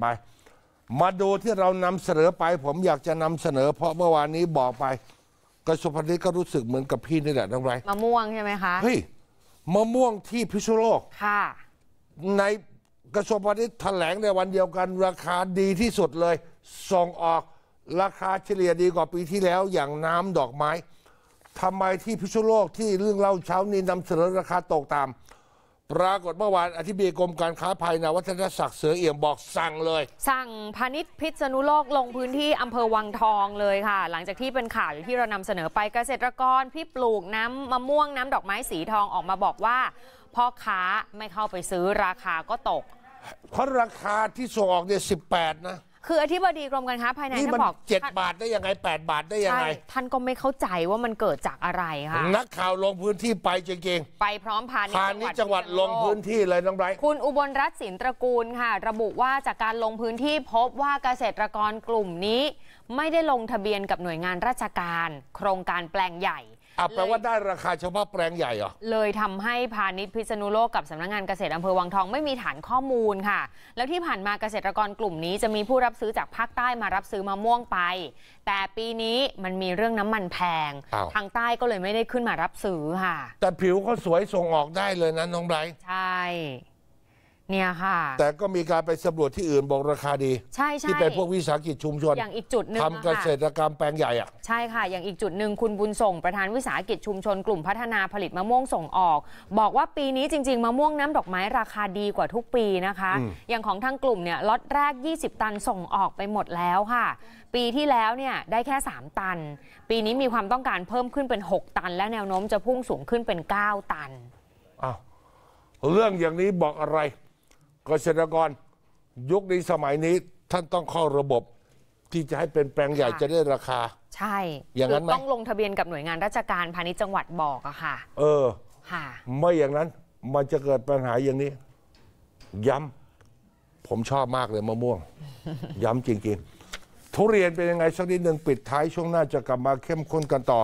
ไปมาดูที่เรานำเสนอไปผมอยากจะนำเสนอ เพราะเมื่อวานนี้บอกไป กระทรวงพาณิชย์ก็รู้สึกเหมือนกับพี่นี่แหละน้องไรมะม่วงใช่ไหมคะเฮ้ยมะม่วงที่พิษณุโลกค่ะ ในกระทรวงพาณิชย์แถลงในวันเดียวกัน ราคาดีที่สุดเลยส่งออกราคาเฉลี่ยดีกว่าปีที่แล้ว อย่างน้ำดอกไม้ทำไมที่พิษณุโลกที่เรื่องเล่าเช้านี้นำเสนอราคาตกตามปรากฏเมื่อวานอธิบดีกรมการค้าภายในวัฒนศักดิ์เสือเอี่ยมบอกสั่งเลย สั่งพาณิชย์พิษณุโลกลงพื้นที่อำเภอวังทองเลยค่ะ หลังจากที่เป็นข่าวอย่ที่เรานำเสนอไปเกษตรกรพี่ปลูกน้ำมะม่วงน้ำดอกไม้สีทองออกมาบอกว่า พ่อค้าไม่เข้าไปซื้อราคาก็ตก เพราะราคาที่ส่งออกเนี่ยสินะคืออธิบดีกรมการค้าภายในนี่ท่ามันบอกเจ็ดบาทได้ยังไงแปดบาทได้ยังไงท่านก็ไม่เข้าใจว่ามันเกิดจากอะไรค่ะนักข่าวลงพื้นที่ไปจริงไปพร้อมพาานิชจังหวัดลงพื้นที่เลยน้องไบรท์คุณอุบลรัตน์สินตระกูลค่ะ ระบุว่าจากการลงพื้นที่พบว่าเกษตรกรกลุ่มนี้ไม่ได้ลงทะเบียนกับหน่วยงานราชการ โครงการแปลงใหญ่อ่ะแปลว่าได้ราคาเฉพาะแปลงใหญ่เหรอ เลยทำให้พาณิชย์พิษณุโลกกับสำนักงานเกษตรอำเภอวังทอง ไม่มีฐานข้อมูลค่ะ แล้วที่ผ่านมาเกษตรกรกลุ่มนี้จะมีผู้รับซื้อจากภาคใต้มารับซื้อมะม่วงไป แต่ปีนี้มันมีเรื่องน้ำมันแพงาทางใต้ก็เลยไม่ได้ขึ้นมารับซื้อค่ะ แต่ผิวเขาสวยส่งออกได้เลยนะน้องไบรท์ใช่เนี่ยค่ะแต่ก็มีการไปสำรวจที่อื่นบอกราคาดี ใช่ใชที่เป็นพวกวิสาหกิจชุมชนอย่างอีกจุดนึ่งทำเกษตรกรรมแปลงใหญ่อะใช่ค่ะ อย่างอีกจุดหนึ่งคุณบุญส่งประธานวิสาหกิจชุมชนกลุ่มพัฒนาผลิตมะม่วงส่งออก บอกว่าปีนี้จริงๆมะม่วงน้ำดอกไม้ราคาดีกว่าทุกปีนะคะ อย่างของทางกลุ่มเนี่ยล็อตแรก 20 ตันส่งออกไปหมดแล้วค่ะ ปีที่แล้วเนี่ยได้แค่ 3 ตัน ปีนี้มีความต้องการเพิ่มขึ้นเป็น 6 ตัน และแนวโน้มจะพุ่งสูงขึ้นเป็น 9 ตันอ้าวเรื่องอย่างนี้บอกอะไรเกษตรกรยุคนี้สมัยนี้ท่านต้องเข้าระบบที่จะให้เป็นแปลงใหญ่จะได้ราคา ใช่อย่างนั้นไหมต้องลงทะเบียนกับหน่วยงานราชการพาณิชย์จังหวัดบอกอะค่ะ เออค่ะไม่อย่างนั้นมันจะเกิดปัญหาอย่างนี้ ย้ำผมชอบมากเลยมะม่วง ย้ำจริงๆ ทุเรียนเป็นยังไงสักนิดหนึ่งปิดท้ายช่วงหน้าจะกลับมาเข้มข้นกันต่อ